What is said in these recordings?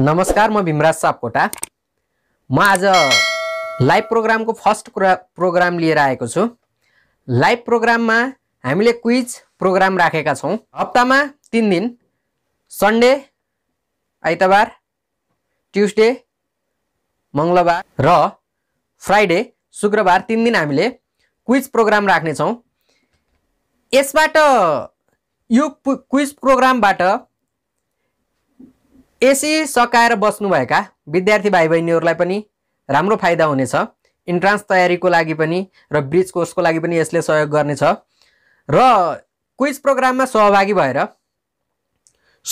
नमस्कार म भीमराज सापकोटा म आज लाइभ प्रोग्रामको फर्स्ट कुरा प्रोग्राम लिएर आएको छु लाइभ प्रोग्राममा हामीले क्विज प्रोग्राम राखेका छौँ हप्तामा तिन दिन सन्डे आइतबार ट्युसडे मङ्गलबार र फ्राइडे शुक्रबार तिन दिन हामीले क्विज प्रोग्राम राख्नेछौँ यसबाट यो क्विज प्रोग्रामबाट एसी सकाएर बस्नुभएका विद्यार्थी भाइ बहिनीहरूलाई पनि राम्रो फाइदा हुनेछ इन्ट्रान्स तयारीको लागि पनि र ब्रिज कोर्सको लागि पनि यसले सहयोग गर्नेछ र क्विज प्रोग्राममा सहभागी भएर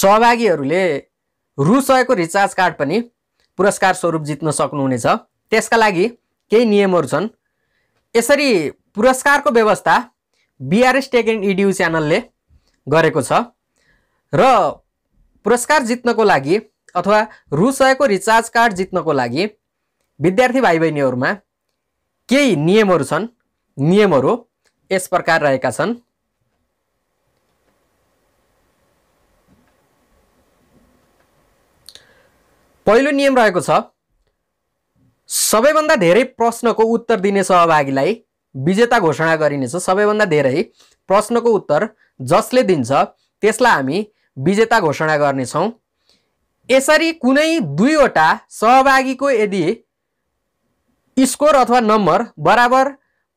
सहभागीहरूले रु सयको रिचार्ज कार्ड पनि पुरस्कार स्वरूप जित्न सक्नुहुनेछ त्यसका लागि केही नियमहरू छन् यसरी पुरस्कारको व्यवस्था बिआरएस टेक एन्ड इडियु च्यानलले गरेको छ र पुरस्कार जित्नको लागि अथवा रु सयको रिचार्ज कार्ड जित्नको लागि विद्यार्थी भाइ बहिनीहरूमा केही नियमहरू छन् नियमहरू यस प्रकार रहेका छन् पहिलो नियम रहेको छ सबैभन्दा धेरै प्रश्नको उत्तर दिने सहभागीलाई विजेता घोषणा गरिनेछ सबैभन्दा धेरै प्रश्नको उत्तर जसले दिन्छ त्यसलाई हामी विजेता घोषणा गर्नेछौँ यसरी कुनै दुईवटा सहभागीको यदि स्कोर अथवा नम्बर बराबर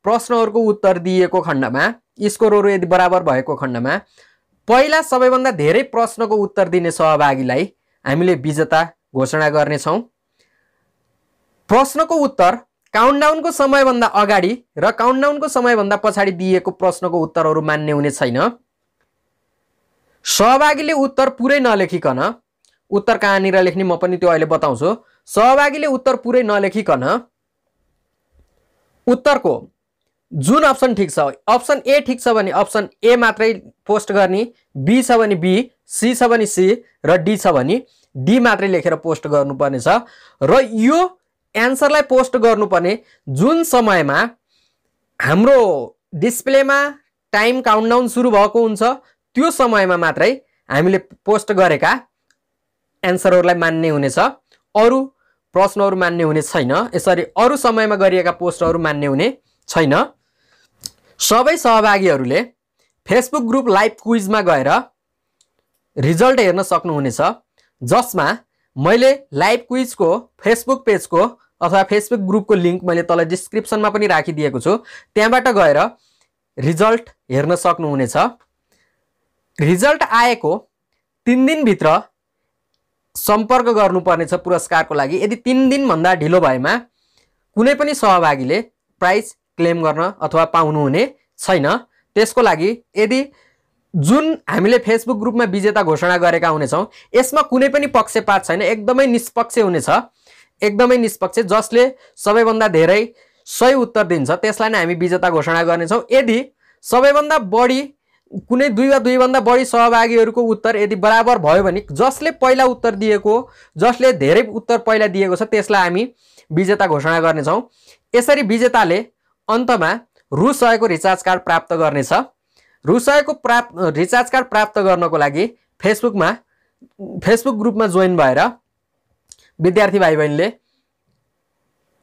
प्रश्नहरूको उत्तर दिएको खण्डमा स्कोरहरू यदि बराबर भएको खण्डमा पहिला सबैभन्दा धेरै प्रश्नको उत्तर दिने सहभागीलाई हामीले विजेता घोषणा गर्नेछौँ प्रश्नको उत्तर काउन्टडाउनको समयभन्दा अगाडि र काउन्टडाउनको समयभन्दा पछाडि दिएको प्रश्नको उत्तरहरू मान्य हुने छैन सहभागीले उत्तर पुरै नलेखिकन उत्तर कहाँनिर लेख्ने म पनि त्यो अहिले बताउँछु सहभागीले उत्तर पुरै नलेखिकन उत्तरको जुन अप्सन ठिक छ अप्सन ए ठिक छ भने अप्सन ए मात्रै पोस्ट गर्ने बी छ भने बी सी छ भने सी र डी छ भने डी मात्रै लेखेर पोस्ट गर्नुपर्नेछ र यो एन्सरलाई पोस्ट गर्नुपर्ने जुन समयमा हाम्रो डिस्प्लेमा टाइम काउन्टडाउन सुरु भएको हुन्छ त्यो समयमा मात्रै हामीले पोस्ट गरेका एन्सरहरूलाई मान्ने हुनेछ अरू प्रश्नहरू मान्ने हुने छैन यसरी अरू समयमा गरिएका पोस्टहरू मान्ने हुने छैन सबै सहभागीहरूले फेसबुक ग्रुप लाइभ क्विजमा गएर रिजल्ट हेर्न सक्नुहुनेछ जसमा मैले लाइभ क्विजको फेसबुक पेजको अथवा फेसबुक ग्रुपको लिङ्क मैले तल डिस्क्रिप्सनमा पनि राखिदिएको छु त्यहाँबाट गएर रिजल्ट हेर्न सक्नुहुनेछ रिजल्ट आएको तिन दिनभित्र सम्पर्क गर्नुपर्नेछ पुरस्कारको लागि यदि तिन दिनभन्दा ढिलो भएमा कुनै पनि सहभागीले प्राइज क्लेम गर्न अथवा पाउनुहुने छैन त्यसको लागि यदि जुन हामीले फेसबुक ग्रुपमा विजेता घोषणा गरेका हुनेछौँ यसमा कुनै पनि पक्षपात छैन एकदमै निष्पक्ष हुनेछ एकदमै निष्पक्ष जसले सबैभन्दा धेरै सही उत्तर दिन्छ त्यसलाई नै हामी विजेता घोषणा गर्नेछौँ यदि सबैभन्दा बढी कुनै दुई वा दुईभन्दा बढी सहभागीहरूको उत्तर यदि बराबर भयो भने जसले पहिला उत्तर दिएको जसले धेरै उत्तर पहिला दिएको छ त्यसलाई हामी विजेता घोषणा गर्नेछौँ यसरी विजेताले अन्तमा रु सयको रिचार्ज कार्ड प्राप्त गर्नेछ रु सयको प्राप्त रिचार्ज कार्ड प्राप्त गर्नको लागि फेसबुकमा फेसबुक ग्रुपमा जोइन भएर विद्यार्थी भाइ बहिनीले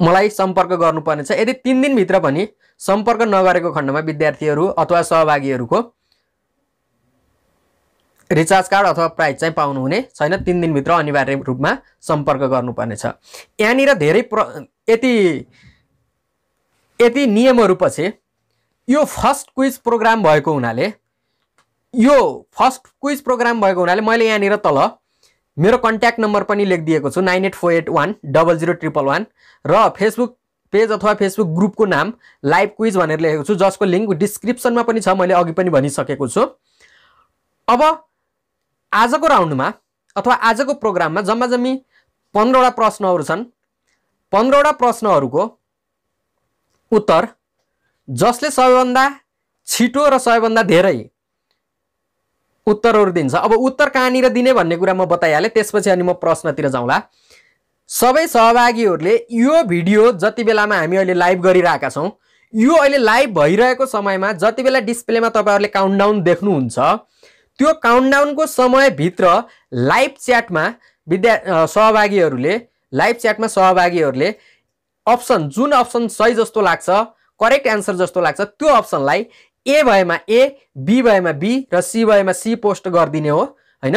मलाई सम्पर्क गर्नुपर्नेछ यदि तिन दिनभित्र पनि सम्पर्क नगरेको खण्डमा विद्यार्थीहरू अथवा सहभागीहरूको रिचार्ज कार्ड अथवा प्राइज चाहिँ पाउनुहुने छैन तिन दिनभित्र अनिवार्य रूपमा सम्पर्क गर्नुपर्नेछ यहाँनिर धेरै प्र यति यति नियमहरू पछि यो फर्स्ट क्विज प्रोग्राम भएको हुनाले यो फर्स्ट क्विज प्रोग्राम भएको हुनाले मैले यहाँनिर तल मेरो कन्ट्याक्ट नम्बर पनि लेखिदिएको छु nine eight four eight one double zero triple one र फेसबुक पेज अथवा फेसबुक ग्रुपको नाम लाइभ क्विज भनेर लेखेको छु जसको लिङ्क डिस्क्रिप्सनमा पनि छ मैले अघि पनि भनिसकेको छु अब आजको राउन्डमा अथवा आजको प्रोग्राममा जम्मा जम्मी पन्ध्रवटा प्रश्नहरू छन् पन्ध्रवटा प्रश्नहरूको उत्तर जसले सबैभन्दा छिटो र सबैभन्दा धेरै उत्तरहरू दिन्छ अब उत्तर कहाँनिर दिने भन्ने कुरा म बताइहालेँ त्यसपछि अनि म प्रश्नतिर जाउँला सबै सहभागीहरूले यो भिडियो जति बेलामा हामी अहिले लाइभ गरिरहेका छौँ यो अहिले लाइभ भइरहेको समयमा जति बेला डिस्प्लेमा तपाईँहरूले काउन्टडाउन देख्नुहुन्छ त्यो काउन्टडाउनको समयभित्र लाइभ च्याटमा विद्या सहभागीहरूले लाइभ च्याटमा सहभागीहरूले अप्सन जुन अप्सन सही जस्तो लाग्छ करेक्ट एन्सर जस्तो लाग्छ त्यो अप्सनलाई ए भएमा ए बी भएमा बी र सी भएमा सी पोस्ट गरिदिने हो होइन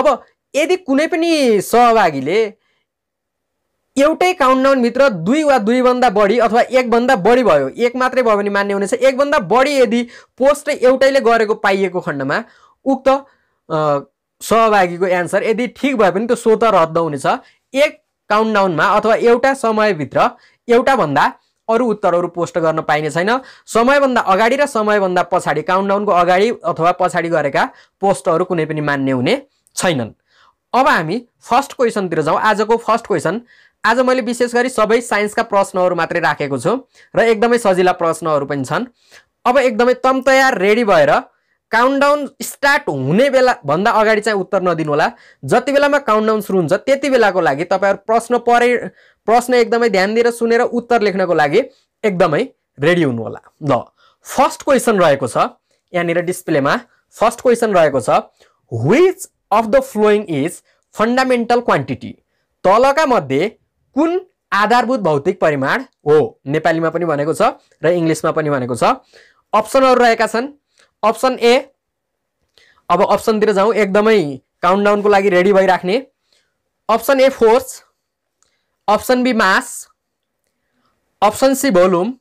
अब यदि कुनै पनि सहभागीले एउटै काउन्टडाउनभित्र दुई वा दुईभन्दा बढी अथवा एकभन्दा बढी भयो एक मात्रै भयो भने मान्य हुनेछ एकभन्दा बढी यदि पोस्ट एउटैले गरेको पाइएको खण्डमा उक्त सहभागीको एन्सर यदि ठिक भए पनि त्यो स्वत रद्द हुनेछ एक काउन्टडाउनमा अथवा एउटा समयभित्र एउटाभन्दा अरू उत्तरहरू पोस्ट गर्न पाइने छैन समयभन्दा अगाडि र समयभन्दा पछाडि काउन्टडाउनको अगाडि अथवा पछाडि गरेका पोस्टहरू कुनै पनि मान्य हुने छैनन् अब हामी फर्स्ट क्वेसनतिर जाउँ आजको फर्स्ट क्वेसन आज मैले विशेष गरी सबै साइन्सका प्रश्नहरू मात्रै राखेको छु र एकदमै सजिला प्रश्नहरू पनि छन् अब एकदमै तयार रेडी भएर काउन्टडाउन स्टार्ट हुने बेला भन्दा अगाडि चाहिँ उत्तर नदिनुहोला जति बेलामा काउन्टडाउन सुरु हुन्छ त्यति बेलाको लागि तपाईँहरू प्रश्न परे प्रश्न एकदमै ध्यान दिएर सुनेर उत्तर लेख्नको लागि एकदमै रेडी हुनुहोला ल फर्स्ट क्वेसन रहेको छ यहाँनिर डिस्प्लेमा फर्स्ट क्वेसन रहेको छ which of the following is fundamental quantity तलका मध्ये कुन आधारभूत भौतिक परिमाण हो नेपालीमा पनि भनेको छ र इङ्ग्लिसमा पनि भनेको छ अप्सनहरू रहेका छन् अप्सन ए अब अप्सनतिर जाउँ एकदमै काउन्टडाउनको लागि रेडी भइराख्ने option A force option B mass option C volume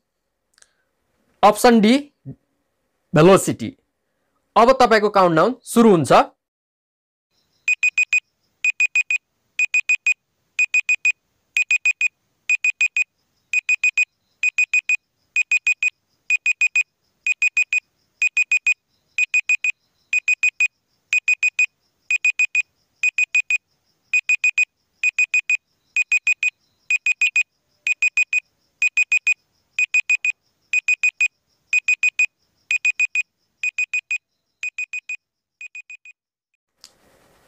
option D velocity अब तपाईँको काउन्टडाउन सुरु हुन्छ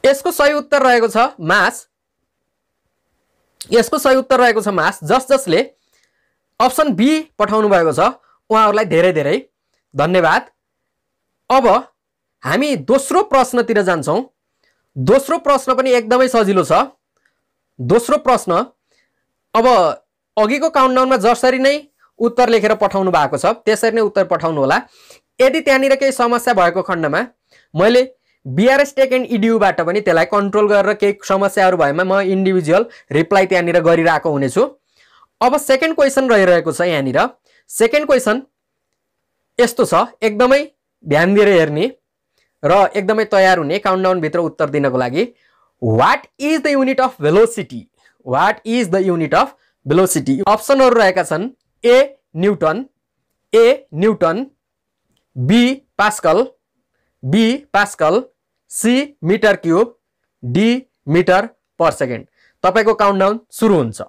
यसको सही उत्तर रहेको छ मास यसको सही उत्तर रहेको छ मास जस जसले अप्सन बी पठाउनु भएको छ उहाँहरूलाई धेरै धेरै धन्यवाद अब हामी दोस्रो प्रश्नतिर जान्छौँ दोस्रो प्रश्न पनि एकदमै सजिलो छ दोस्रो प्रश्न अब अघिको काउन्टाउनमा जसरी नै उत्तर लेखेर पठाउनु भएको छ त्यसरी नै उत्तर पठाउनु होला यदि त्यहाँनिर केही समस्या भएको खण्डमा मैले बिआरएस टेक एन्ड इडियुबाट पनि त्यसलाई कन्ट्रोल गरेर केही समस्याहरू भएमा म इन्डिभिजुअल रिप्लाई त्यहाँनिर गरिरहेको हुनेछु अब सेकेन्ड क्वेसन रहिरहेको छ यहाँनिर सेकेन्ड क्वेसन यस्तो छ एकदमै ध्यान दिएर हेर्ने र एकदमै तयार हुने काउन्टाउनभित्र उत्तर दिनको लागि what is the unit of velocity what is the unit of velocity अप्सनहरू रहेका छन् A newton A newton B pascal B pascal C metre cube D metre per second तपाईँको काउन्ट डाउन सुरु हुन्छ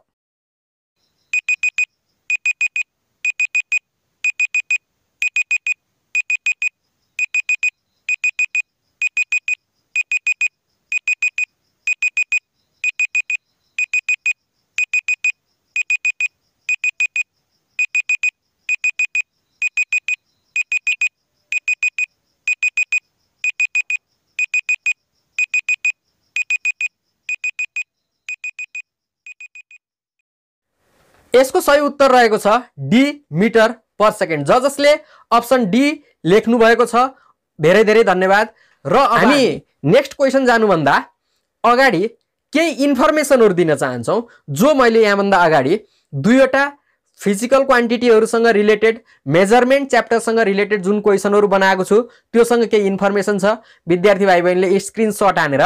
यसको सही उत्तर रहेको छ डी मिटर पर सेकेन्ड ज जसले अप्सन डी लेख्नु भएको छ धेरै धेरै धन्यवाद र हामी नेक्स्ट क्वेसन जानुभन्दा अगाडि केही इन्फर्मेसनहरू दिन चाहन्छौँ जो मैले यहाँभन्दा अगाडि दुईवटा फिजिकल क्वान्टिटीहरूसँग रिलेटेड मेजरमेन्ट च्याप्टरसँग रिलेटेड जुन क्वेसनहरू बनाएको छु त्योसँग केही इन्फर्मेसन छ विद्यार्थी भाइ बहिनीले स्क्रिनसट हानेर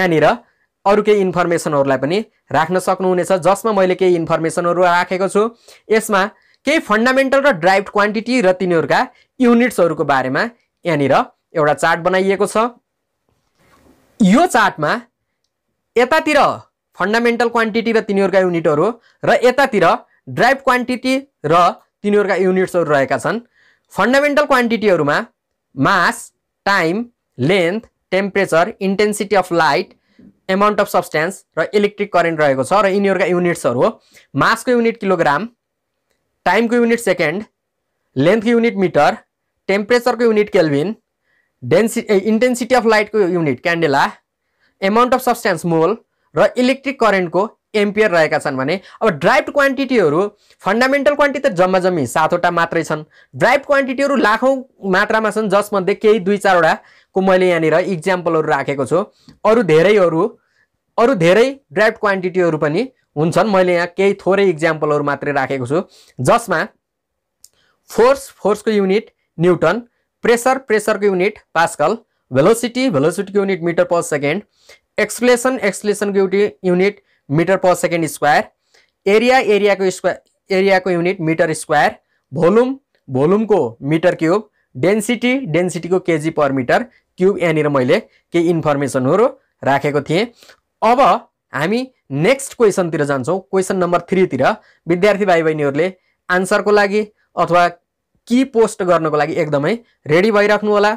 यहाँनिर अरू केही इन्फर्मेसनहरूलाई पनि राख्न सक्नुहुनेछ जसमा मैले केही इन्फर्मेसनहरू राखेको छु यसमा केही फन्डामेन्टल र ड्राइभ क्वान्टिटी र तिनीहरूका युनिट्सहरूको बारेमा यहाँनिर एउटा चार्ट बनाइएको छ यो चार्टमा यतातिर फन्डामेन्टल क्वान्टिटी र तिनीहरूका युनिटहरू र यतातिर ड्राइभ क्वान्टिटी र तिनीहरूका युनिट्सहरू रहेका छन् फन्डामेन्टल क्वान्टिटीहरूमा mass time length temperature intensity of light amount of substance र इलेक्ट्रिक करेन्ट रहेको छ र यिनीहरूका युनिट्सहरू हो मासको युनिट किलोग्राम टाइमको युनिट सेकेन्ड लेन्थको युनिट मिटर टेम्परेचरको युनिट केल्भिन डेन्सि इन्टेन्सिटी अफ लाइटको unit candela amount of substance mole र इलेक्ट्रिक करेन्टको एम्पियर रहेका छन् भने अब ड्राइभ क्वान्टिटीहरू फन्डामेन्टल क्वान्टिटी त जम्मा जम्मी सातवटा मात्रै छन् ड्राइभ क्वान्टिटीहरू लाखौँ मात्रामा छन् जसमध्ये केही दुई चारवटाको मैले यहाँनिर इक्जाम्पलहरू राखेको छु अरू धेरैहरू अरू धेरै ड्राफ्ट क्वान्टिटीहरू पनि हुन्छन् मैले यहाँ केही थोरै इक्जाम्पलहरू मात्रै राखेको छु जसमा फोर्स फोर्सको युनिट न्युटन प्रेसर प्रेसरको युनिट पास्कल भेलोसिटी भेलोसिटीको unit metre per second acceleration एक्सप्लेसनको unit metre per second square area एरियाको स्क्वायर एरियाको युनिट मिटर स्क्वायर भोलुम भोलुमको मिटर क्युब डेन्सिटी डेन्सिटीको केजी पर मिटर क्युब यहाँनिर मैले केही इन्फर्मेसनहरू राखेको थिएँ अब हामी नेक्स्ट क्वेसनतिर जान्छौँ क्वेसन नम्बर थ्रीतिर विद्यार्थी भाइ बहिनीहरूले आन्सरको लागि अथवा कि पोस्ट गर्नको लागि एकदमै रेडी भइराख्नु होला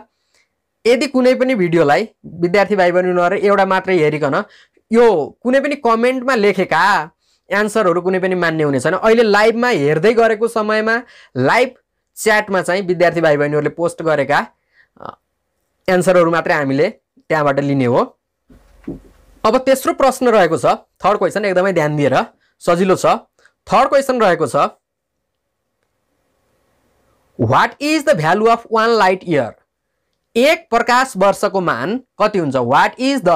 यदि कुनै पनि भिडियोलाई विद्यार्थी भाइ बहिनी नहेर एउटा मात्रै हेरिकन यो कुनै पनि कमेन्टमा लेखेका एन्सरहरू कुनै पनि मान्ने हुने छैन अहिले लाइभमा हेर्दै गरेको समयमा लाइभ च्याटमा चाहिँ विद्यार्थी भाइ बहिनीहरूले पोस्ट गरेका एन्सरहरू मात्रै हामीले त्यहाँबाट लिने हो अब तेस्रो प्रश्न रहेको छ थर्ड क्वेसन एकदमै ध्यान दिएर सजिलो छ थर्ड क्वेसन रहेको छ what is the value of one light year एक प्रकाश वर्षको मान कति हुन्छ what is the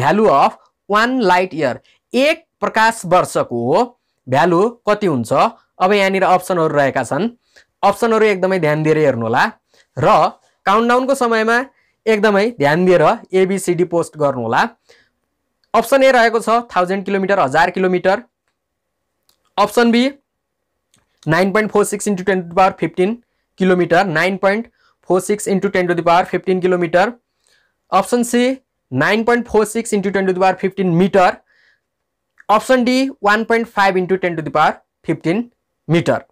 value of one light year एक प्रकाश वर्षको भ्यालु कति हुन्छ अब यहाँनिर अप्सनहरू रहेका छन् अप्सनहरू एकदमै ध्यान दिएर हेर्नुहोला र काउन्टडाउनको समयमा एकदमै ध्यान दिएर एबिसिडी पोस्ट गर्नुहोला अप्सन ए रहेको छ थाउजन्ड किलोमिटर हजार kilometre option B nine point four six into ten to the power fifteen kilometre nine point four six into ten to the power fifteen kilometre option C nine point four six into ten to the power fifteen metre option D one point five into ten to the power fifteen metre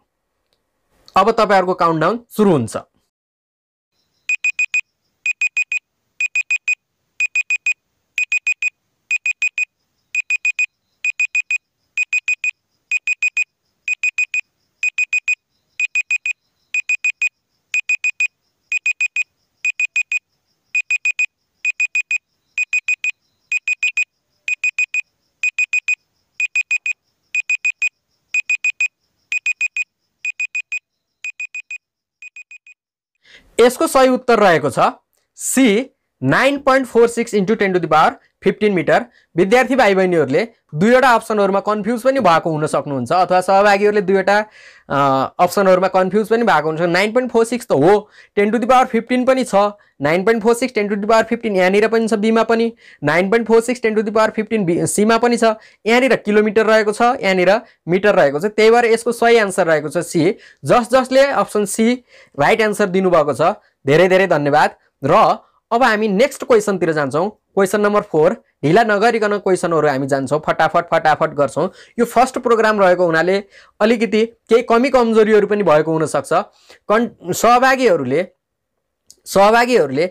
अब तपाईँहरूको countdown सुरु हुन्छ यसको सही उत्तर रहेको छ C nine point four six into ten to the power fifteen metre विद्यार्थी भाइ बहिनीहरूले दुईवटा अप्सनहरूमा कन्फ्युज पनि भएको हुन सक्नुहुन्छ अथवा सहभागीहरूले दुईवटा अप्सनहरूमा कन्फ्युज पनि भएको हुन्छ नाइन पोइन्ट फोर सिक्स त हो ten to the power fifteen पनि छ nine point four six ten to the power fifteen यहाँनिर पनि छ बीमा पनि nine point four six ten to the power fifteen B सीमा पनि छ यहाँनिर किलोमिटर रहेको छ यहाँनिर मिटर रहेको छ त्यही भएर यसको सही आन्सर रहेको छ सी जस जसले अप्सन सी राइट आन्सर दिनुभएको छ धेरै धेरै धन्यवाद र अब हामी नेक्स्ट क्वेसनतिर जान्छौँ क्वेसन नम्बर फोर ढिला नगरिकन क्वेसनहरू हामी जान्छौँ फटाफट फटाफट गर्छौँ यो फर्स्ट प्रोग्राम रहेको हुनाले अलिकति केही कमी कमजोरीहरू पनि भएको हुनसक्छ कन् सहभागीहरूले सहभागीहरूले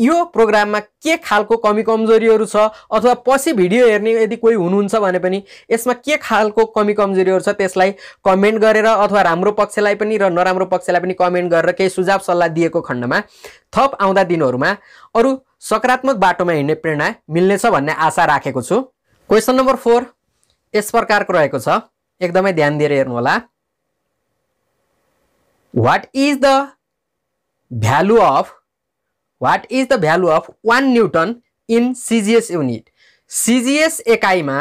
यो प्रोग्राममा के खालको कमी कमजोरीहरू छ अथवा पछि भिडियो हेर्ने यदि कोही हुनुहुन्छ भने पनि यसमा के खालको कमी कमजोरीहरू छ त्यसलाई कमेन्ट गरेर अथवा राम्रो पक्षलाई पनि र नराम्रो पक्षलाई पनि कमेन्ट गरेर केही सुझाव सल्लाह दिएको खण्डमा थप आउँदा दिनहरूमा अरू सकारात्मक बाटोमा हिँड्ने प्रेरणा मिल्नेछ भन्ने आशा राखेको छु क्वेसन नम्बर फोर यस प्रकारको रहेको छ एकदमै ध्यान दिएर हेर्नुहोला what is the value of what is the value of one newton in CGS unit CGS एकाइमा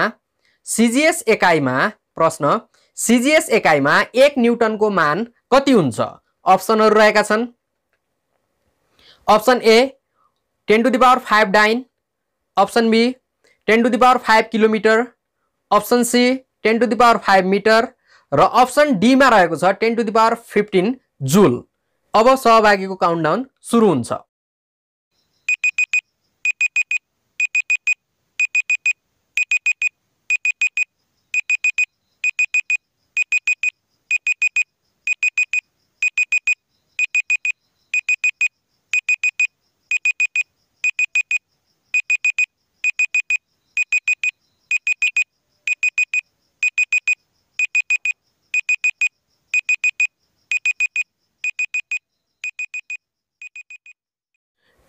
सिजिएस एकाइमा प्रश्न सिजिएस एकाइमा एक न्युटनको मान कति हुन्छ अप्सनहरू रहेका छन् option A ten to the power five dyne option B ten to the power five kilometre option C ten to the power five metre र अप्सन डीमा रहेको छ ten to the power fifteen joule अब सहभागीको countdown सुरु हुन्छ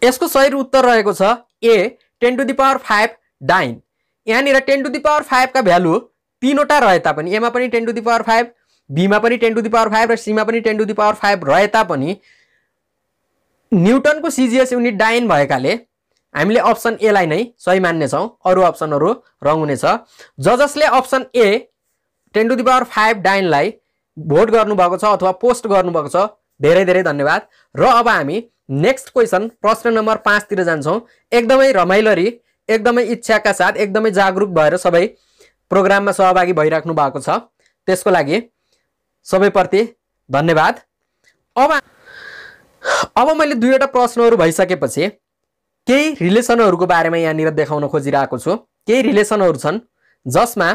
यसको सही उत्तर रहेको छ A ten to the power five dyne यहाँनिर टेन टु दि पावर फाइभका भ्यालु तिनवटा रहे तापनि एमा पनि ten to the power five बीमा पनि ten to the power five र सीमा पनि ten to the power five रहे तापनि न्युटनको सिजिएस युनिट डाइन भएकाले हामीले अप्सन एलाई नै सही मान्नेछौँ अरू अप्सनहरू रङ हुनेछ ज जसले option A ten to the power five डाइनलाई भोट गर्नुभएको छ अथवा पोस्ट गर्नुभएको छ धेरै धेरै धन्यवाद र अब हामी नेक्स्ट क्वेसन प्रश्न नम्बर पाँचतिर जान्छौँ एकदमै रमाइलोरी एकदमै इच्छाका साथ एकदमै जागरुक भएर सबै प्रोग्राममा सहभागी भइराख्नु भएको छ त्यसको लागि सबैप्रति धन्यवाद अब अब मैले दुईवटा प्रश्नहरू भइसकेपछि केही रिलेसनहरूको बारेमा यहाँनिर देखाउन खोजिरहेको छु केही रिलेसनहरू छन् जसमा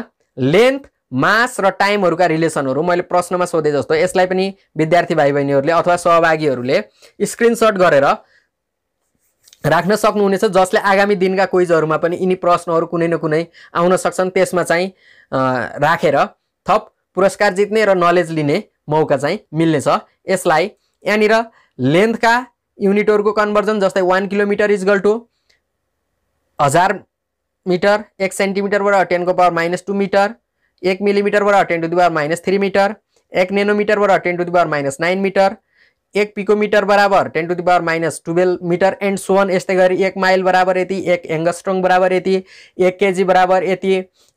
लेन्थ मास र टाइमहरूका रिलेसनहरू मैले प्रश्नमा सोधेँ जस्तो यसलाई पनि विद्यार्थी भाइ बहिनीहरूले अथवा सहभागीहरूले स्क्रिनसट गरेर राख्न सक्नुहुनेछ जसले आगामी दिनका क्विजहरूमा पनि यिनी प्रश्नहरू कुनै न कुनै आउन सक्छन् त्यसमा चाहिँ राखेर थप पुरस्कार जित्ने र नलेज लिने मौका चाहिँ मिल्नेछ यसलाई यहाँनिर लेन्थका युनिटहरूको कन्भर्जन जस्तै वान किलोमिटर इजगल टु हजार मिटर एक सेन्टिमिटरबाट टेनको पावर माइनस टू मिटर एक मिलिमिटरबाट बराबर ten to the minus three metre एक नैनोमीटर बराबर ten to the minus nine metre एक पिकोमिटर बराबर ten to the minus twelve metre and so on यस्तै गरी एक माइल बराबर यति एक एङ्गस्ट्रङ बराबर यति एक केजी बराबर यति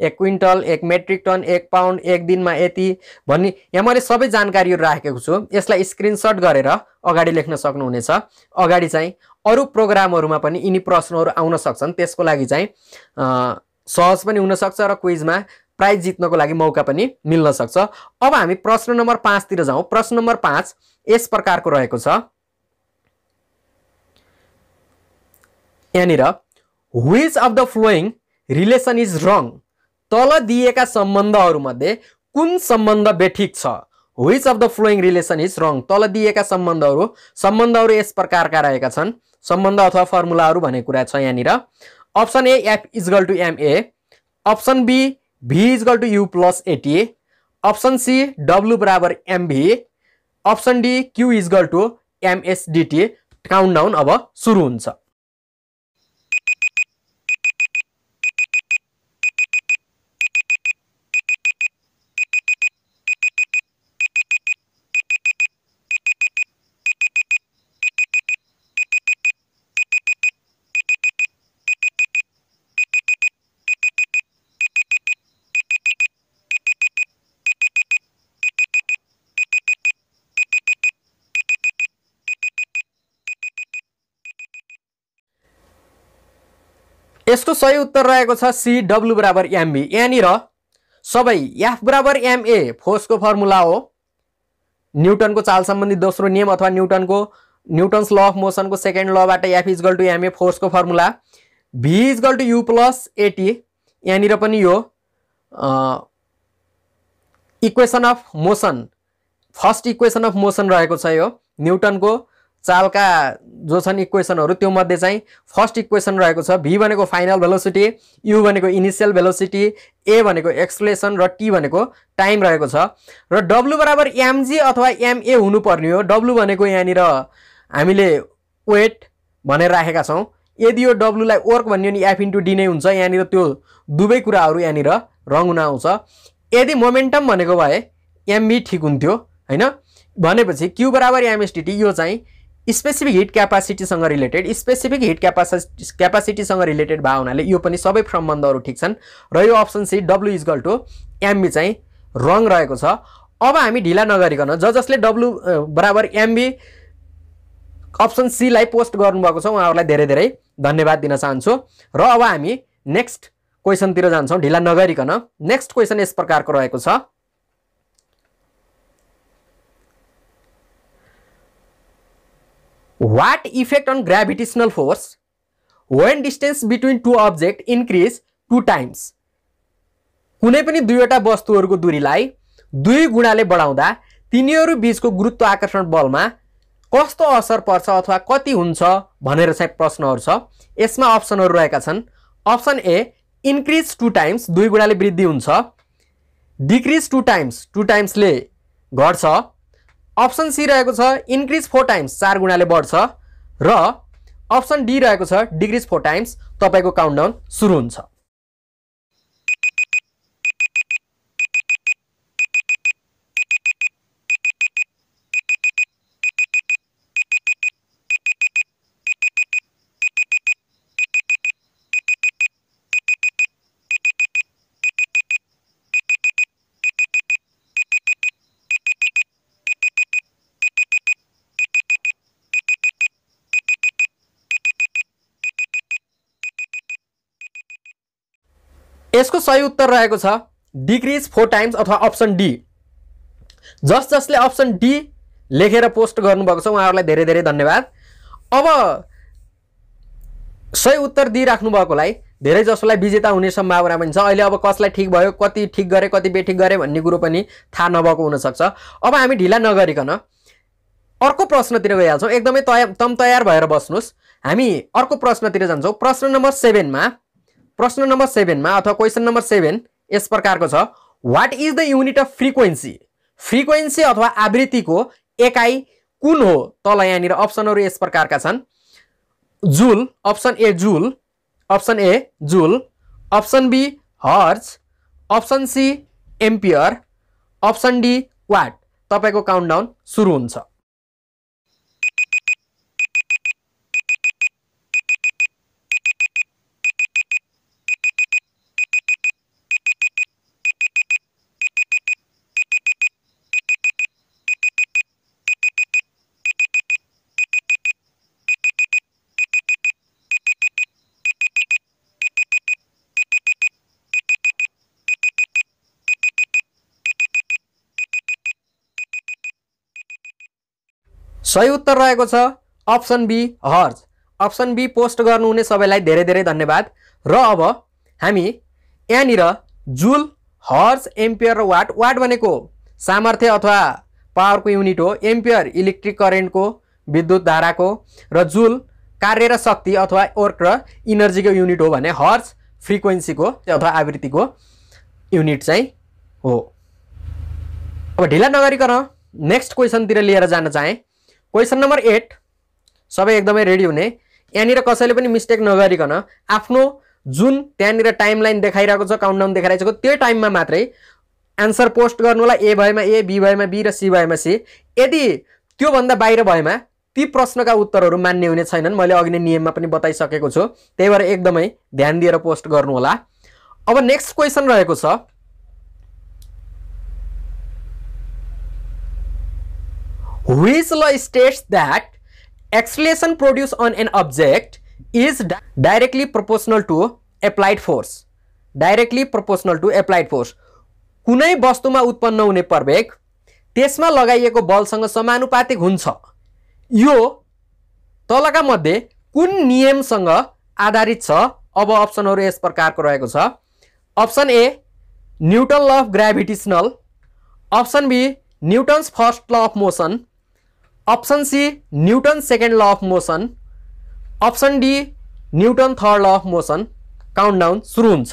एक क्विन्टल एक मेट्रिक टन एक पाउन्ड एक दिनमा यति भन्ने यहाँ मैले सबै जानकारीहरू राखेको छु यसलाई स्क्रिनसट गरेर अगाडि लेख्न सक्नुहुनेछ अगाडि चाहिँ अरू प्रोग्रामहरूमा पनि यिनी प्रश्नहरू आउन सक्छन् त्यसको लागि चाहिँ सहज पनि हुनसक्छ र क्विजमा प्राइज जित्नको लागि मौका पनि मिल्न सक्छ अब हामी प्रश्न नम्बर पाँचतिर जाउँ प्रश्न नम्बर पाँच यस प्रकारको रहेको छ यहाँनिर which of the following relation is wrong तल दिएका सम्बन्धहरूमध्ये कुन सम्बन्ध बेठिक छ which of the following relation is wrong तल दिएका सम्बन्धहरू सम्बन्धहरू यस प्रकारका रहेका छन् सम्बन्ध अथवा फर्मुलाहरू भन्ने कुरा छ यहाँनिर option A F is equal to MA option B V is equal to U plus AT option C W बराबर MV option D Q is equal to MSDT countdown अब सुरु हुन्छ यसको सही उत्तर रहेको छ सी डब्लु बराबर एमबी यहाँनिर सबै एफ बराबर एमए फोर्सको फर्मुला हो न्युटनको चाल सम्बन्धी दोस्रो नियम अथवा न्युटनको न्युटन्स ल अफ मोसनको सेकेन्ड लबाट F is is equal to MA फोर्सको formula V equal to U plus AT यहाँनिर पनि यो equation of motion first equation of motion रहेको छ यो न्युटनको चालका जो छन् इक्वेसनहरू त्यो मध्ये चाहिँ फर्स्ट इक्वेसन रहेको छ भी भनेको फाइनल भेलोसिटी यु भनेको इनिसियल भेलोसिटी ए भनेको एक्सलेसन र टी भनेको टाइम रहेको छ र डब्लु बराबर एमजी अथवा एमए हुनुपर्ने हो डब्लु भनेको यहाँनिर हामीले वेट भनेर राखेका छौँ यदि यो डब्लुलाई वर्क भन्यो भने एफ इन्टु डी नै हुन्छ यहाँनिर त्यो दुवै कुराहरू यहाँनिर रङ हुन आउँछ यदि मोमेन्टम भनेको भए एमबी e ठिक हुन्थ्यो होइन भनेपछि क्यु बराबर एमएसटिटी यो चाहिँ स्पेसिफिक हिट क्यापासिटीसँग रिलेटेड स्पेसिफिक हिट क्यापासि क्यापासिटीसँग रिलेटेड भएको हुनाले यो पनि सबै सम्बन्धहरू ठिक छन् र यो option C W is equal to MB चाहिँ रङ रहेको छ अब हामी ढिला नगरिकन ज जसले डब्लु बराबर एमबी अप्सन सीलाई पोस्ट गर्नुभएको छ उहाँहरूलाई धेरै धेरै धन्यवाद दिन चाहन्छु र अब हामी नेक्स्ट क्वेसनतिर जान्छौँ ढिला नगरिकन नेक्स्ट क्वेसन यस प्रकारको रहेको छ what effect on gravitational force when distance between two object increase two times कुनै पनि दुईवटा वस्तुहरूको दूरीलाई दुई गुणाले बढाउँदा तिनीहरू बिचको गुरुत्व आकर्षण बलमा कस्तो असर पर्छ अथवा कति हुन्छ भनेर चाहिँ प्रश्नहरू छ यसमा अप्सनहरू रहेका छन् option A increase two times दुई गुणाले वृद्धि हुन्छ डिक्रिज टू टाइम्स टु टाइम्सले घट्छ अप्सन सी रहेको छ इन्क्रिज फोर टाइम्स चार गुणाले बढ्छ र अप्सन डी रहेको छ डिक्रिज फोर टाइम्स तपाईँको काउन्टडाउन सुरु हुन्छ यसको सही उत्तर रहेको छ डिक्रिज फोर टाइम्स अथवा अप्सन डी जस जसले अप्सन डी लेखेर पोस्ट गर्नुभएको छ उहाँहरूलाई धेरै धेरै धन्यवाद अब सही उत्तर दिइराख्नु भएकोलाई धेरै जसोलाई विजेता हुने सम्भावना पनि छ अहिले अब कसलाई ठिक भयो कति ठिक गरे कति बेठिक गरे भन्ने कुरो पनि थाहा नभएको हुनसक्छ अब हामी ढिला नगरिकन अर्को प्रश्नतिर गइहाल्छौँ एकदमै तया तम तयार भएर बस्नुहोस् हामी अर्को प्रश्नतिर जान्छौँ प्रश्न नम्बर सेभेनमा प्रश्न नम्बर सेभेनमा अथवा क्वेसन नम्बर सेभेन यस प्रकारको छ what is the unit of frequency frequency अथवा आवृत्तिको एकाइ कुन हो तल यहाँनिर अप्सनहरू यस प्रकारका छन् joule option A joule option A joule option B hertz option C ampere option D watt तपाईँको काउन्टडाउन सुरु हुन्छ सही उत्तर रहेको छ option B hertz option B post गर्नुहुने सबैलाई धेरै धेरै धन्यवाद र अब हामी यहाँनिर जुल हर्ज एम्पियर र वाट वाट भनेको सामर्थ्य अथवा पावरको युनिट हो एम्पियर इलेक्ट्रिक करेन्टको विद्युत धाराको र जुल कार्य र शक्ति अथवा वर्क र इनर्जीको युनिट हो भने हर्ज फ्रिक्वेन्सीको अथवा आवृत्तिको युनिट चाहिँ हो अब ढिला नगरिकन नेक्स्ट क्वेसनतिर लिएर जान चाहेँ क्वेसन नम्बर एट सबै एकदमै रेडी हुने यहाँनिर कसैले पनि मिस्टेक नगरिकन आफ्नो जुन त्यहाँनिर टाइम लाइन देखाइरहेको छ काउन्टडाउन देखाइरहेको छ त्यो टाइममा मात्रै एन्सर पोस्ट गर्नु होला ए भएमा ए बी भएमा बी र सी भएमा सी यदि त्योभन्दा बाहिर भएमा ती प्रश्नका उत्तरहरू मान्ने हुने छैनन् मैले अघि नै नियममा पनि बताइसकेको छु त्यही भएर एकदमै ध्यान दिएर पोस्ट गर्नुहोला अब नेक्स्ट क्वेसन रहेको छ which law states that acceleration produced on an object is di directly proportional to applied directly proportional to applied force कुनै वस्तुमा उत्पन्न हुने प्रवेग त्यसमा लगाइएको बलसँग समानुपातिक हुन्छ यो तलका मध्ये कुन नियमसँग आधारित छ अब अप्सनहरू यस प्रकारको रहेको छ option A Newton law of gravitational option B Newton's first law of motion option C Newton second law of motion option D Newton third law of motion countdown শুরু हुन्छ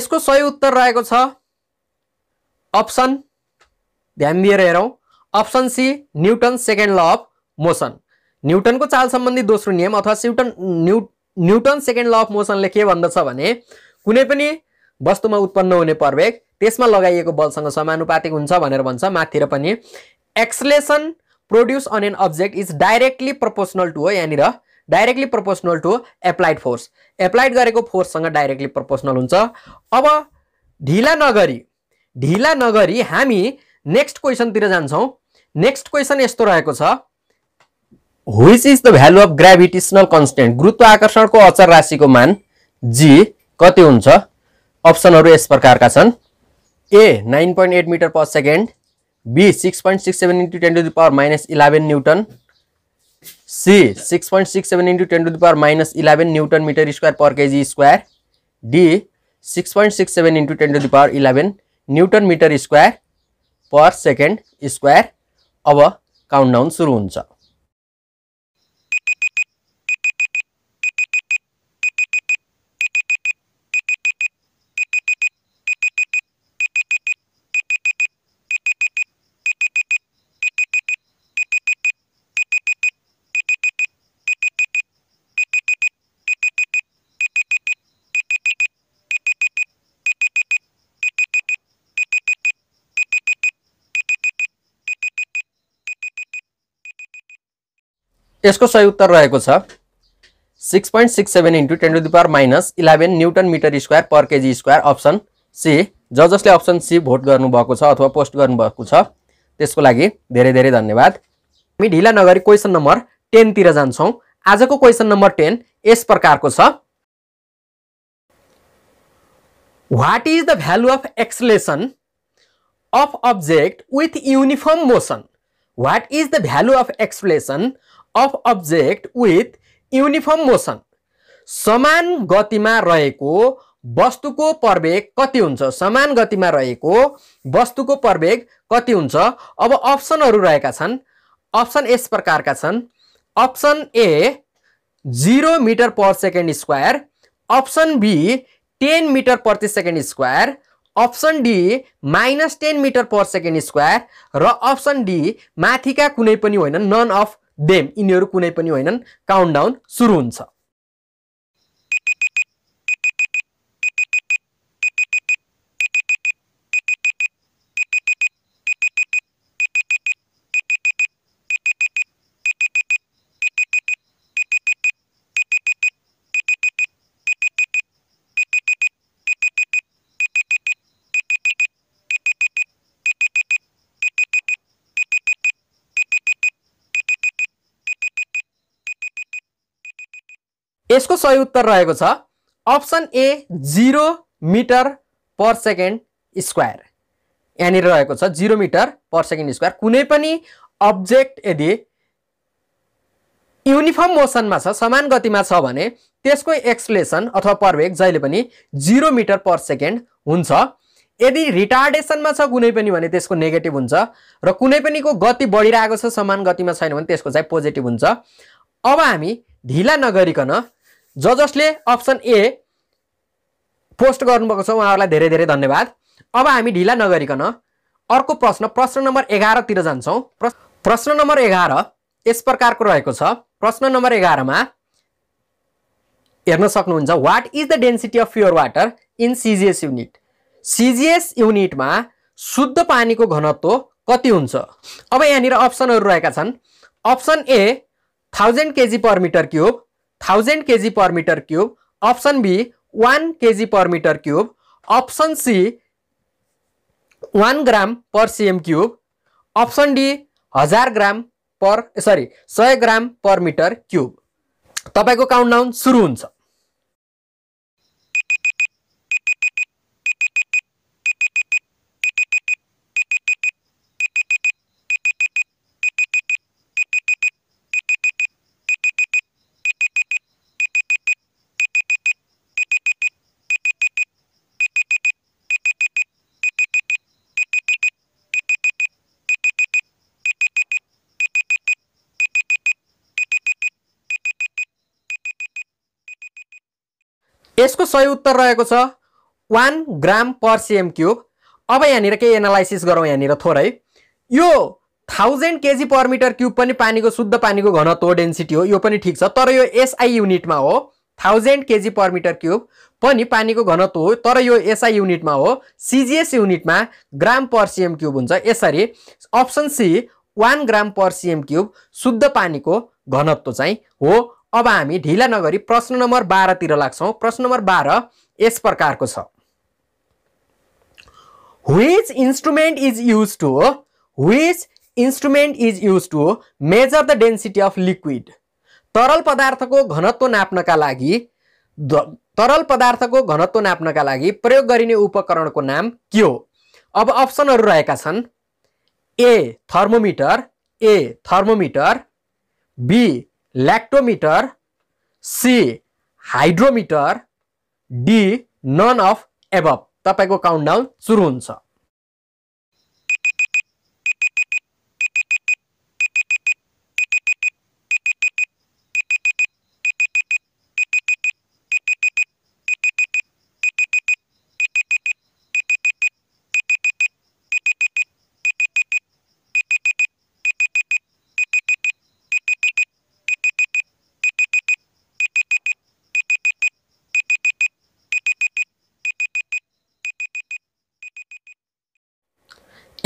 यसको सही उत्तर रहेको छ अप्सन ध्यान दिएर हेरौँ option C Newton second law of motion न्युटनको चाल सम्बन्धी दोस्रो नियम अथवा सिउटन new Newton second law of मोसनले के भन्दछ भने कुनै पनि वस्तुमा उत्पन्न हुने प्रवेग त्यसमा लगाइएको बलसँग समानुपातिक हुन्छ भनेर भन्छ माथिर पनि acceleration produce on an object is directly proportional to हो यहाँनिर directly proportional to applied force applied गरेको फोर्ससँग डाइरेक्टली प्रपोर्सनल हुन्छ अब ढिला नगरी ढिला नगरी हामी नेक्स्ट क्वेसनतिर जान्छौँ नेक्स्ट क्वेसन यस्तो रहेको छ which is the value of gravitational constant गुरुत्व आकर्षणको अचर राशिको मान जी कति हुन्छ अप्सनहरू यस प्रकारका छन् A nine point eight metre per second B six point six seven into ten to the power minus eleven Newton C six point six seven into ten to the power minus eleven Newton metre square per KG square D six point six seven into ten to the power eleven Newton metre square per second square अब countdown सुरु हुन्छ यसको सही उत्तर रहेको छ six point six seven into ten to the power minus eleven Newton metre square per KG square option C ज जसले अप्सन सी भोट गर्नुभएको छ अथवा पोस्ट गर्नुभएको छ त्यसको लागि धेरै धेरै धन्यवाद हामी ढिला नगरी क्वेसन नम्बर टेनतिर जान्छौँ आजको क्वेसन नम्बर टेन यस प्रकारको छ what is the value of acceleration of object with uniform motion what is the value of acceleration of object with uniform motion समान गतिमा रहेको वस्तुको प्रवेग कति हुन्छ समान गतिमा रहेको वस्तुको प्रवेग कति हुन्छ अब अप्सनहरू रहेका छन् अप्सन यस प्रकारका छन् option A zero metre per second square option B ten metre प्रति second square option D minus ten metre per second square र अप्सन डी माथिका कुनै पनि होइन नन अफ देम यिनीहरू कुनै पनि होइनन् काउन्ट सुरु हुन्छ यसको सही उत्तर रहेको छ option A zero metre per second square यहाँनिर रहेको छ zero metre per second square कुनै पनि अब्जेक्ट यदि युनिफर्म मोसनमा छ समान गतिमा छ भने त्यसको एक्सलेसन अथवा पर्वेक जहिले पनि जिरो मिटर पर सेकेन्ड हुन्छ यदि रिटार्डेसनमा छ कुनै पनि भने त्यसको नेगेटिभ हुन्छ र कुनै पनिको गति बढिरहेको छ समान गतिमा छैन भने त्यसको चाहिँ पोजिटिभ हुन्छ अब हामी ढिला नगरिकन ज जसले अप्सन ए पोस्ट गर्नुभएको छ उहाँहरूलाई धेरै धेरै धन्यवाद अब हामी ढिला नगरिकन अर्को प्रश्न प्रश्न नम्बर एघारतिर जान्छौँ प्रश्न नम्बर एघार यस प्रकारको रहेको छ प्रश्न नम्बर एघारमा हेर्न सक्नुहुन्छ what is the density of pure water in CGS unit CGS युनिटमा शुद्ध पानीको घनत्व कति हुन्छ अब यहाँनिर अप्सनहरू रहेका छन् option A thousand KG per metre cube thousand K G per metre cube option B one K G per metre cube option C one gram per CM cube option D हजार ग्राम पर sorry सय ग्राम पर metre cube तब को countdown सुरू हो यसको सही उत्तर रहेको छ one gram per CM cube अब यहाँनिर केही एनालाइसिस गरौँ यहाँनिर थोरै यो thousand KG per metre cube पनि पानीको शुद्ध पानीको घनत्व डेन्सिटी हो यो पनि ठिक छ तर यो एसआई युनिटमा हो thousand KG per metre cube पनि पानीको घनत्व हो तर यो एसआई युनिटमा हो सिजिएस युनिटमा ग्राम पर सिएम क्युब हुन्छ यसरी option C one gram per CM cube शुद्ध पानीको घनत्व चाहिँ हो अब हामी ढिला नगरी प्रश्न नम्बर बाह्रतिर लाग्छौँ प्रश्न नम्बर बाह्र यस प्रकारको छ which instrument is use to which instrument is use to measure the density of liquid तरल पदार्थको घनत्व नाप्नका लागि तरल पदार्थको घनत्व नाप्नका लागि प्रयोग गरिने उपकरणको नाम के हो अब अप्सनहरू रहेका छन् A thermometer A thermometer B lactometer C hydrometer D none of above तपाईँको काउन्टडाउन सुरु हुन्छ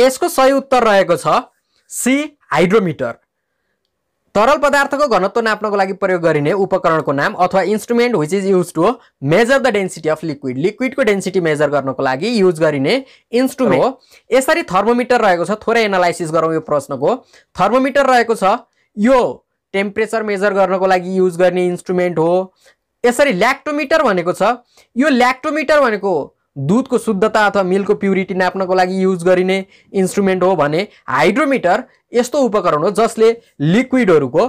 यसको सही उत्तर रहेको छ सी हाइड्रोमिटर तरल पदार्थको घनत्व नाप्नको लागि प्रयोग गरिने उपकरणको नाम अथवा instrument which is use to measure the density of liquid लिक्विडको डेन्सिटी मेजर गर्नको लागि युज गरिने इन्स्ट्रुमेन्ट हो यसरी थर्मोमिटर रहेको छ थोरै एनालाइसिस गरौँ यो प्रश्नको थर्मोमिटर रहेको छ यो टेम्परेचर मेजर गर्नको लागि युज गर्ने इन्स्ट्रुमेन्ट हो यसरी ल्याक्टोमिटर भनेको छ यो ल्याक्टोमिटर भनेको दुधको शुद्धता अथवा मिल्कको प्युरिटी नाप्नको लागि युज गरिने इन्स्ट्रुमेन्ट हो भने हाइड्रोमिटर यस्तो उपकरण हो जसले लिक्विडहरूको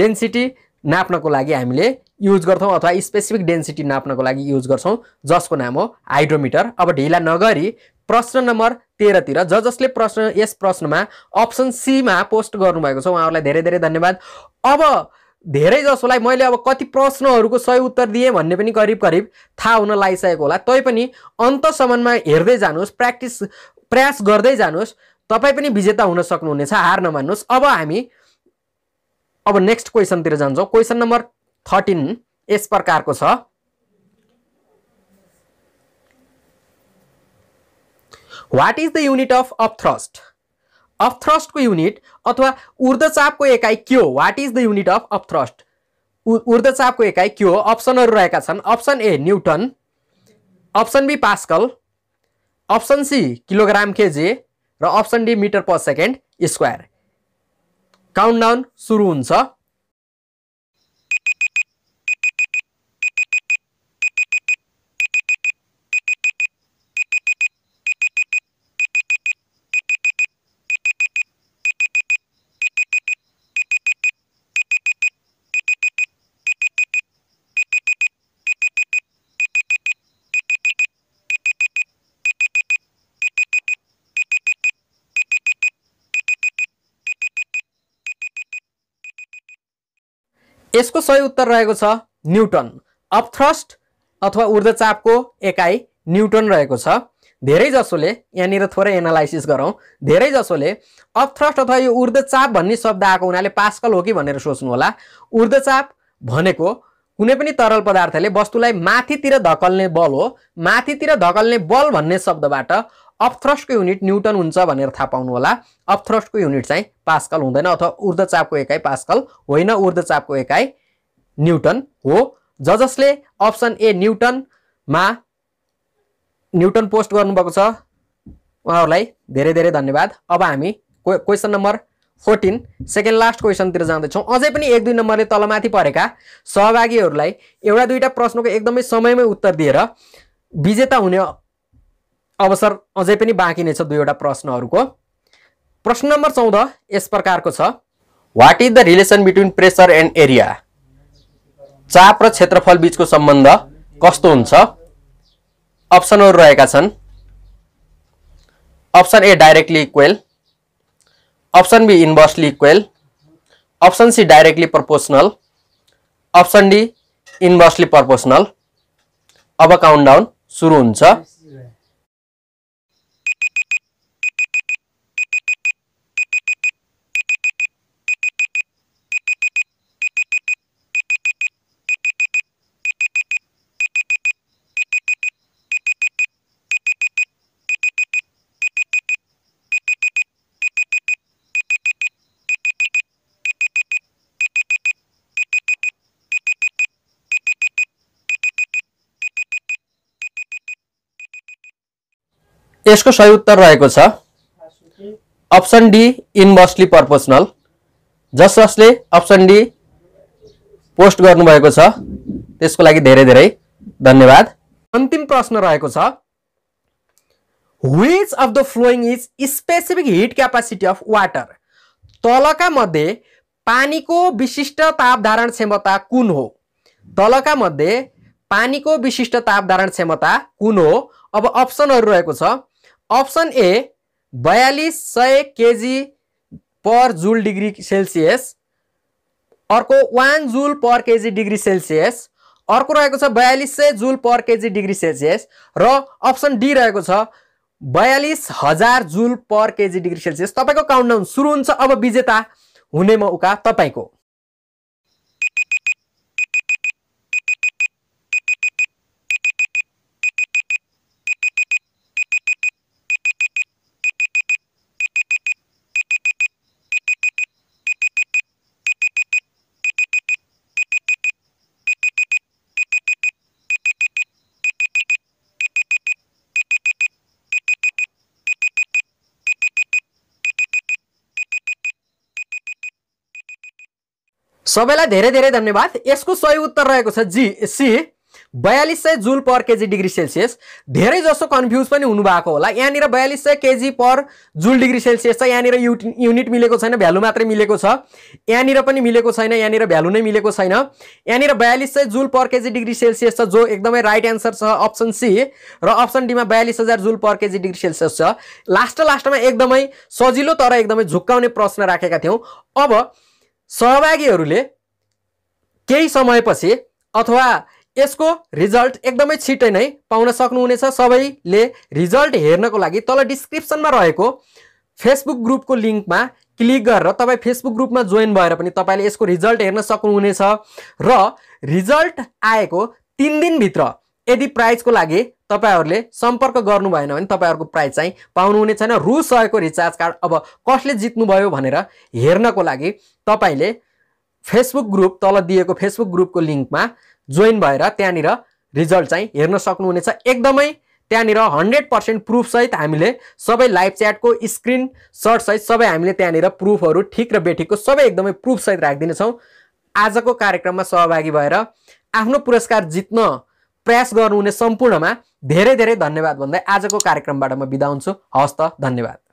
डेन्सिटी नाप्नको लागि हामीले युज गर्छौँ अथवा स्पेसिफिक डेन्सिटी नाप्नको लागि युज गर्छौँ जसको नाम हो हाइड्रोमिटर अब ढिला नगरी प्रश्न नम्बर तेह्रतिर ज जसले प्रश्न यस प्रश्नमा अप्सन सीमा पोस्ट गर्नुभएको छ उहाँहरूलाई धेरै धेरै धन्यवाद अब धेरै जसोलाई मैले अब कति प्रश्नहरूको सही उत्तर दिएँ भन्ने पनि करिब करिब थाहा हुन लागिसकेको होला पनि अन्तसम्ममा हेर्दै जानुहोस् प्र्याक्टिस प्रयास गर्दै जानुहोस् तपाईँ पनि विजेता हुन सक्नुहुनेछ हार नमान्नुहोस् अब हामी अब नेक्स्ट क्वेसनतिर जान्छौँ क्वेसन नम्बर थर्टिन यस प्रकारको छ what is the unit of up thrust of थ्रस्टको युनिट अथवा ऊर्धचापको एकाइ के हो what is the unit of of thrust ऊर्धचापको एकाइ के हो अप्सनहरू रहेका छन् option A Newton option B pascal option C kilogram KJ र option D metre per second square countdown सुरु हुन्छ यसको सही उत्तर रहेको छ न्युटन अपथ्रस्ट अथवा ऊर्जाचापको एकाइ न्युटन रहेको छ धेरैजसोले यहाँनिर थोरै एनालाइसिस गरौँ धेरैजसोले अपथ्रस्ट अथवा यो ऊर्जाचाप भन्ने शब्द आएको हुनाले पास्कल हो कि भनेर सोच्नु होला ऊर्जाचाप भनेको कुनै पनि तरल पदार्थले वस्तुलाई माथितिर धकल्ने बल हो माथितिर धकल्ने बल भन्ने शब्दबाट अपथ्रस्टको युनिट न्युटन हुन्छ भनेर थाहा पाउनु होला अपथ्रस्टको युनिट चाहिँ पास्कल हुँदैन अथवा ऊर्धचापको एकाइ पास्कल होइन ऊर्धचापको एकाइ न्युटन हो ज जसले अप्सन ए न्युटनमा न्युटन पोस्ट गर्नुभएको छ उहाँहरूलाई धेरै धेरै धन्यवाद अब हामी question number fourteen second last क्वेसनतिर जाँदैछौँ अझै पनि एक दुई नम्बरले तलमाथि परेका सहभागीहरूलाई एउटा दुईवटा प्रश्नको एकदमै समयमै उत्तर दिएर विजेता हुने अवसर अझै पनि बाँकी नै छ दुईवटा प्रश्नहरूको प्रश्न नम्बर चौध यस प्रकारको छ what is the relation between pressure and area चाप र क्षेत्रफल बिचको सम्बन्ध कस्तो हुन्छ अप्सनहरू रहेका छन् option A directly equal option B inversely equal option C directly proportional option D inversely proportional अब काउन्ट डाउन सुरु हुन्छ इसको सही उत्तर रहेक अप्सन डी इनवर्सली पर्पोसनल जस जसले अप्सन डी पोस्ट गर्नुभएको छ धीरे धन्यवाद अंतिम प्रश्न रहे which of the following is specific heat capacity of water तल का मध्य पानी को विशिष्ट ताप धारण क्षमता कुन हो तल का मध्य पानी को विशिष्ट ताप धारण क्षमता कुन हो अब अप्सन रहे अप्सन ए बयालिस सय KG per joule degree Celsius अर्को one joule per KG degree Celsius अर्को रहेको छ बयालिस सय joule per KG degree Celsius र अप्सन डी रहेको छ बयालिस हजार joule per KG degree Celsius तपाईँको काउन्टडाउन सुरु हुन्छ अब विजेता हुने उका तपाईँको सबैलाई धेरै धेरै धन्यवाद यसको सही उत्तर रहेको छ जी सी बयालिस सय joule per KG degree Celsius धेरै जसो कन्फ्युज पनि हुनुभएको होला यहाँनिर बयालिस सय KG per joule degree Celsius छ यहाँनिर युट युनिट मिलेको छैन भ्यालु मात्रै मिलेको छ यहाँनिर पनि मिलेको छैन यहाँनिर भ्यालु नै मिलेको छैन यहाँनिर बयालिस सय joule per KG degree Celsius छ जो एकदमै राइट एन्सर छ अप्सन सी र अप्सन डीमा बयालिस हजार joule per KG degree Celsius छ लास्ट लास्टमा एकदमै सजिलो तर एकदमै झुक्काउने प्रश्न राखेका थियौँ अब सहभागीहरूले केही समयपछि अथवा यसको रिजल्ट एकदमै छिटै नै पाउन सक्नुहुनेछ सबैले रिजल्ट हेर्नको लागि तल डिस्क्रिप्सनमा रहेको फेसबुक ग्रुपको लिङ्कमा क्लिक गरेर तपाईँ फेसबुक ग्रुपमा जोइन भएर पनि तपाईँले यसको रिजल्ट हेर्न सक्नुहुनेछ र रिजल्ट आएको तिन दिनभित्र यदि प्राइजको लागि तपाईँहरूले सम्पर्क गर्नु भएन भने तपाईँहरूको प्राइज चाहिँ पाउनुहुने छैन रु सयको रिचार्ज कार्ड अब कसले जित्नुभयो भनेर हेर्नको लागि तपाईँले फेसबुक ग्रुप तल दिएको फेसबुक ग्रुपको लिङ्कमा जोइन भएर त्यहाँनिर रिजल्ट चाहिँ हेर्न सक्नुहुनेछ एकदमै त्यहाँनिर हन्ड्रेड पर्सेन्ट प्रुफसहित हामीले सबै लाइभ च्याटको स्क्रिन सर्टसहित सबै हामीले त्यहाँनिर प्रुफहरू ठिक र बेठिकको सबै एकदमै प्रुफसहित राखिदिनेछौँ आजको कार्यक्रममा सहभागी भएर आफ्नो पुरस्कार जित्न प्रयास गर्नुहुने सम्पूर्णमा धेरै धेरै धन्यवाद भन्दै आजको कार्यक्रमबाट म बिदा हुन्छु हवस् त धन्यवाद